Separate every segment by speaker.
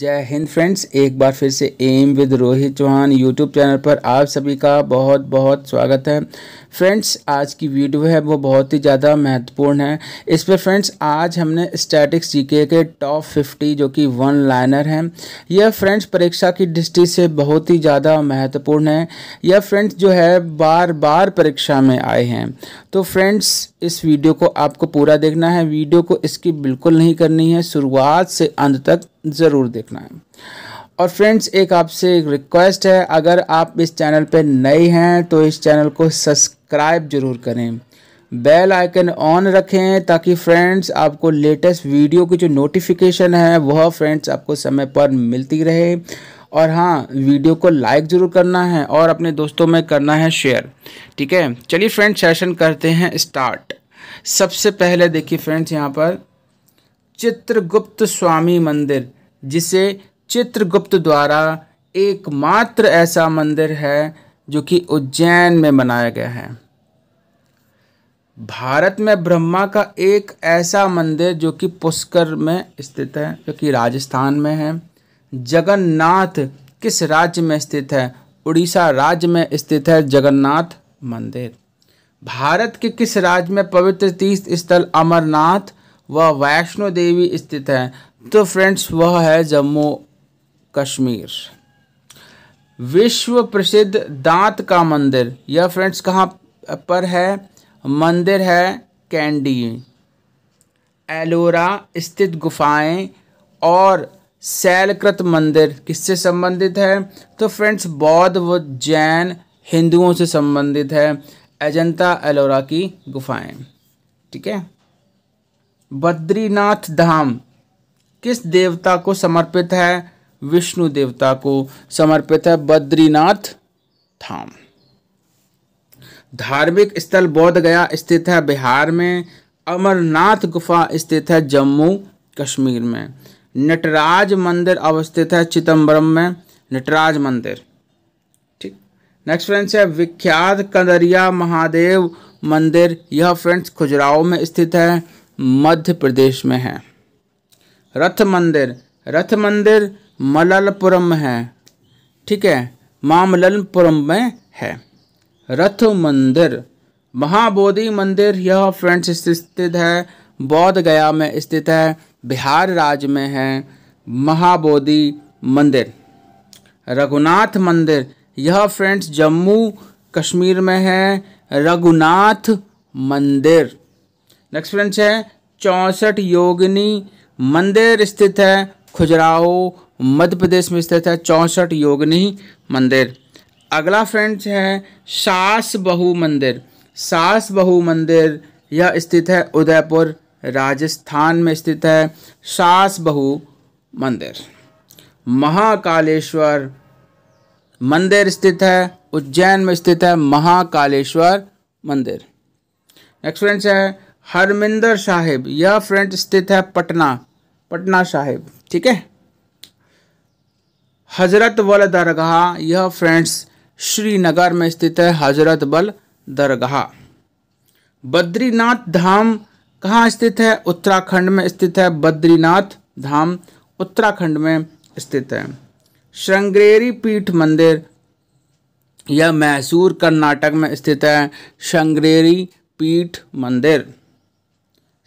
Speaker 1: जय हिंद फ्रेंड्स एक बार फिर से am with Rohit Chauhan YouTube channel पर आप सभी का बहुत बहुत स्वागत है फ्रेंड्स आज की वीडियो है वो बहुत ही ज़्यादा महत्वपूर्ण है इस पर फ्रेंड्स आज हमने स्टैटिक्स जीके के टॉप 50 जो कि वन लाइनर हैं यह फ्रेंड्स परीक्षा की दृष्टि से बहुत ही ज़्यादा महत्वपूर्ण है यह फ्रेंड्स जो है बार बार परीक्षा में आए हैं तो फ्रेंड्स इस वीडियो को आपको पूरा देखना है वीडियो को इसकी बिल्कुल नहीं करनी है शुरुआत से अंत तक ज़रूर देखना है और फ्रेंड्स एक आपसे एक रिक्वेस्ट है अगर आप इस चैनल पर नए हैं तो इस चैनल को सब्सक्राइब जरूर करें बेल आइकन ऑन रखें ताकि फ्रेंड्स आपको लेटेस्ट वीडियो की जो नोटिफिकेशन है वह फ्रेंड्स आपको समय पर मिलती रहे और हाँ वीडियो को लाइक ज़रूर करना है और अपने दोस्तों में करना है शेयर ठीक है चलिए फ्रेंड्स सेशन करते हैं स्टार्ट सबसे पहले देखिए फ्रेंड्स यहाँ पर चित्रगुप्त स्वामी मंदिर जिसे चित्रगुप्त द्वारा एकमात्र ऐसा मंदिर है जो कि उज्जैन में बनाया गया है भारत में ब्रह्मा का एक ऐसा मंदिर जो कि पुष्कर में स्थित है जो कि राजस्थान में है जगन्नाथ किस राज्य में स्थित है उड़ीसा राज्य में स्थित है जगन्नाथ मंदिर भारत के किस राज्य में पवित्र तीर्थ स्थल अमरनाथ वह वैष्णो देवी स्थित है तो फ्रेंड्स वह है जम्मू कश्मीर विश्व प्रसिद्ध दांत का मंदिर यह फ्रेंड्स कहाँ पर है मंदिर है कैंडी एलोरा स्थित गुफाएं और शैलकृत मंदिर किससे संबंधित है तो फ्रेंड्स बौद्ध व जैन हिंदुओं से संबंधित है अजंता एलोरा की गुफाएं ठीक है बद्रीनाथ धाम किस देवता को समर्पित है विष्णु देवता को समर्पित है बद्रीनाथ धाम धार्मिक स्थल बौद्ध गया स्थित है बिहार में अमरनाथ गुफा स्थित है जम्मू कश्मीर में नटराज मंदिर अवस्थित है चिदम्बरम में नटराज मंदिर ठीक नेक्स्ट फ्रेंड्स है विख्यात कदरिया महादेव मंदिर यह फ्रेंड्स खजुराहो में स्थित है मध्य प्रदेश में है रथ मंदिर रथ मंदिर मललपुरम में है ठीक है मामलपुरम में है रथ मंदिर महाबोधि मंदिर यह फ्रेंड्स स्थित है बौद्ध गया में स्थित है बिहार राज्य में है महाबोधि मंदिर रघुनाथ मंदिर यह फ्रेंड्स जम्मू कश्मीर में है रघुनाथ मंदिर नेक्स्ट फ्रेंड्स है चौंसठ योगिनी मंदिर स्थित है खुजराहो मध्य प्रदेश में स्थित है चौंसठ योगिनी मंदिर अगला फ्रेंड्स है सास बहु मंदिर सास बहु मंदिर यह स्थित है उदयपुर राजस्थान में स्थित है सास बहु मंदिर महाकालेश्वर मंदिर स्थित है उज्जैन में स्थित है महाकालेश्वर मंदिर नेक्स्ट फ्रेंड्स है हरमिंदर साहिब यह फ्रेंड स्थित है पटना पटना साहिब ठीक है हजरत बल दरगाह यह फ्रेंड्स श्रीनगर में स्थित है हजरत बल दरगाह बद्रीनाथ धाम कहाँ स्थित है उत्तराखंड में स्थित है बद्रीनाथ धाम उत्तराखंड में स्थित है श्रृंगेरी पीठ मंदिर यह मैसूर कर्नाटक में स्थित है श्रृंगेरी पीठ मंदिर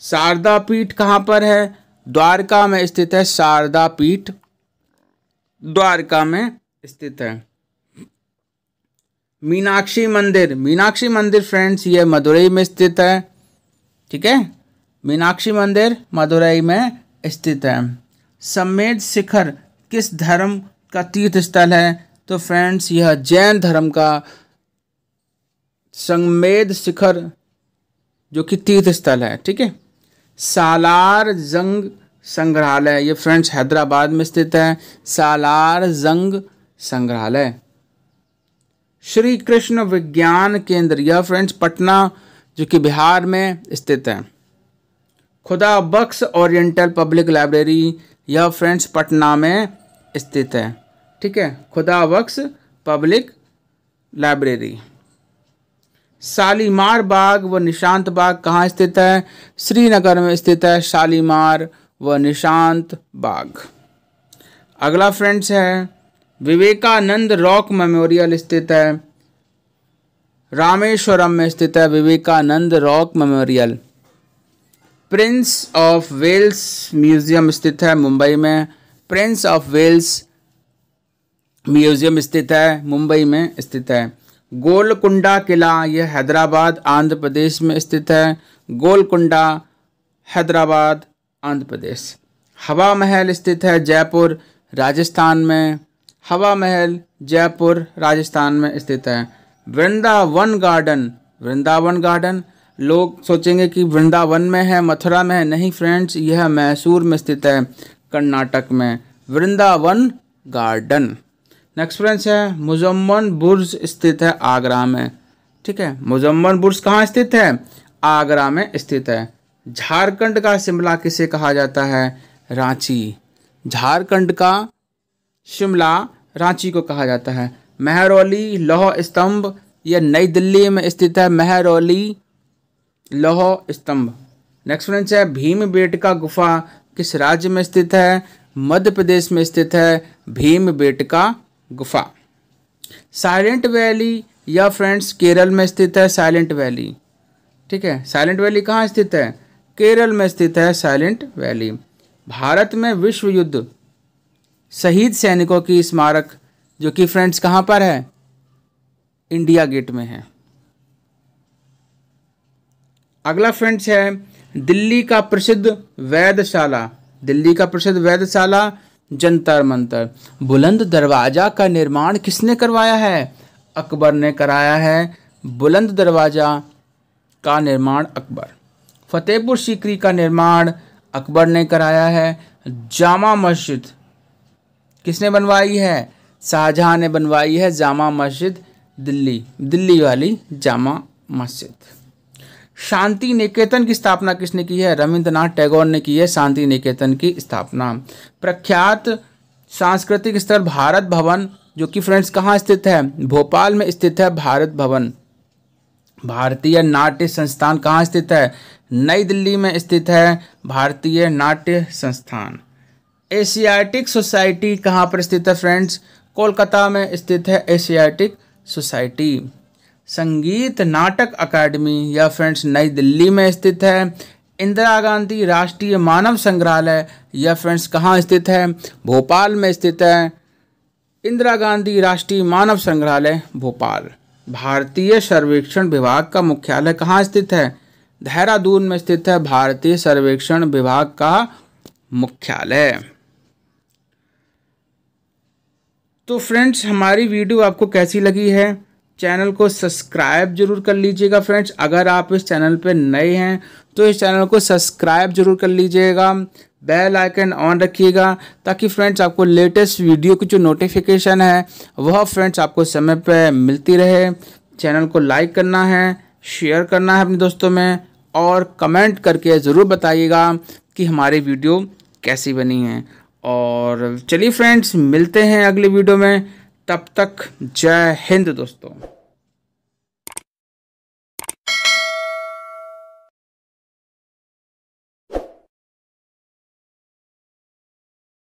Speaker 1: शारदा पीठ कहाँ पर है द्वारका में स्थित है शारदा पीठ द्वारका में स्थित है मीनाक्षी मंदिर मीनाक्षी मंदिर फ्रेंड्स ये मदुरई में स्थित है ठीक है मीनाक्षी मंदिर मदुरई में स्थित है समेध शिखर किस धर्म का तीर्थ स्थल है तो फ्रेंड्स यह जैन धर्म का संगमेद शिखर जो कि तीर्थ स्थल है ठीक है सालार जंग संग्रहालय ये फ्रेंड्स हैदराबाद में स्थित है सालार जंग संग्रहालय श्री कृष्ण विज्ञान केंद्र यह फ्रेंड्स पटना जो कि बिहार में स्थित है Khuda Bakhsh oriental public library यह फ्रेंड्स पटना में स्थित है ठीक है खुदा बक्स पब्लिक लाइब्रेरी शालीमार बाग व निशांत बाग कहाँ स्थित है श्रीनगर में स्थित है शालीमार व निशांत बाग अगला फ्रेंड्स है विवेकानंद रॉक मेमोरियल स्थित है रामेश्वरम में स्थित है Vivekananda rock memorial prince of Wales museum स्थित है मुंबई में प्रिंस ऑफ वेल्स म्यूजियम स्थित है मुंबई में स्थित है गोलकुंडा किला यह हैदराबाद आंध्र प्रदेश में स्थित है गोलकुंडा हैदराबाद आंध्र प्रदेश हवा महल स्थित है जयपुर राजस्थान में हवा महल जयपुर राजस्थान में स्थित है वृंदावन गार्डन वृंदावन गार्डन लोग सोचेंगे कि वृंदावन में है मथुरा में है नहीं फ्रेंड्स यह मैसूर में स्थित है कर्नाटक में वृंदावन गार्डन नेक्स्ट फ्रेंड्स है मुजम्मन बुर्ज स्थित है आगरा में ठीक है मुजम्मन बुर्ज कहाँ स्थित है आगरा में स्थित है झारखंड का शिमला किसे कहा जाता है रांची झारखंड का शिमला रांची को कहा जाता है महरौली लौह स्तंभ यह नई दिल्ली में स्थित है महरौली लौह स्तंभ नेक्स्ट फ्रेंड्स है भीम बेटका गुफा किस राज्य में स्थित है मध्य प्रदेश में स्थित है भीम बेटका गुफा साइलेंट वैली या फ्रेंड्स केरल में स्थित है साइलेंट वैली ठीक है साइलेंट वैली कहाँ स्थित है केरल में स्थित है साइलेंट वैली भारत में विश्व युद्ध शहीद सैनिकों की स्मारक जो कि फ्रेंड्स कहाँ पर है इंडिया गेट में है अगला फ्रेंड्स है दिल्ली का प्रसिद्ध वैधशाला दिल्ली का प्रसिद्ध वैधशाला जंतर मंतर बुलंद दरवाज़ा का निर्माण किसने करवाया है अकबर ने कराया है बुलंद दरवाज़ा का निर्माण अकबर फतेहपुर सीकरी का निर्माण अकबर ने कराया है जामा मस्जिद किसने बनवाई है शाहजहाँ ने बनवाई है जामा मस्जिद दिल्ली दिल्ली वाली जामा मस्जिद शांति निकेतन की स्थापना किसने की है रविंद्रनाथ टैगोर ने की है शांति निकेतन की स्थापना प्रख्यात सांस्कृतिक स्थल भारत भवन जो कि फ्रेंड्स कहाँ स्थित है भोपाल में स्थित है भारत भवन भारतीय नाट्य संस्थान कहाँ स्थित है नई दिल्ली में स्थित है भारतीय नाट्य संस्थान एशियाटिक सोसाइटी कहाँ पर स्थित है फ्रेंड्स कोलकाता में स्थित है एशियाटिक सोसाइटी संगीत नाटक अकादमी यह फ्रेंड्स नई दिल्ली में स्थित है इंदिरा गांधी राष्ट्रीय मानव संग्रहालय यह फ्रेंड्स कहाँ स्थित है भोपाल में स्थित है इंदिरा गांधी राष्ट्रीय मानव संग्रहालय भोपाल भारतीय सर्वेक्षण विभाग का मुख्यालय कहाँ स्थित है देहरादून में स्थित है भारतीय सर्वेक्षण विभाग का मुख्यालय तो फ्रेंड्स हमारी वीडियो आपको कैसी लगी है चैनल को सब्सक्राइब जरूर कर लीजिएगा फ्रेंड्स अगर आप इस चैनल पर नए हैं तो इस चैनल को सब्सक्राइब जरूर कर लीजिएगा बेल आइकन ऑन रखिएगा ताकि फ्रेंड्स आपको लेटेस्ट वीडियो की जो नोटिफिकेशन है वह फ्रेंड्स आपको समय पर मिलती रहे चैनल को लाइक करना है शेयर करना है अपने दोस्तों में और कमेंट करके ज़रूर बताइएगा कि हमारी वीडियो कैसी बनी है और चलिए फ्रेंड्स मिलते हैं अगले वीडियो में तब तक जय हिंद दोस्तों